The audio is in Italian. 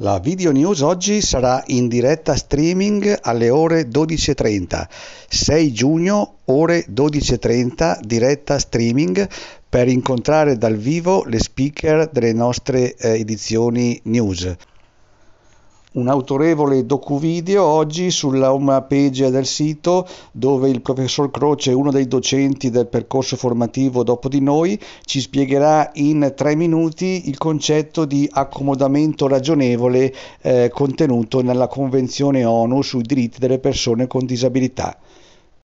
La Video News oggi sarà in diretta streaming alle ore 12.30, 6 giugno ore 12.30 diretta streaming per incontrare dal vivo le speaker delle nostre eh, edizioni news un autorevole docuvideo oggi sulla home page del sito dove il professor Croce, uno dei docenti del percorso formativo dopo di noi, ci spiegherà in tre minuti il concetto di accomodamento ragionevole eh, contenuto nella Convenzione ONU sui diritti delle persone con disabilità.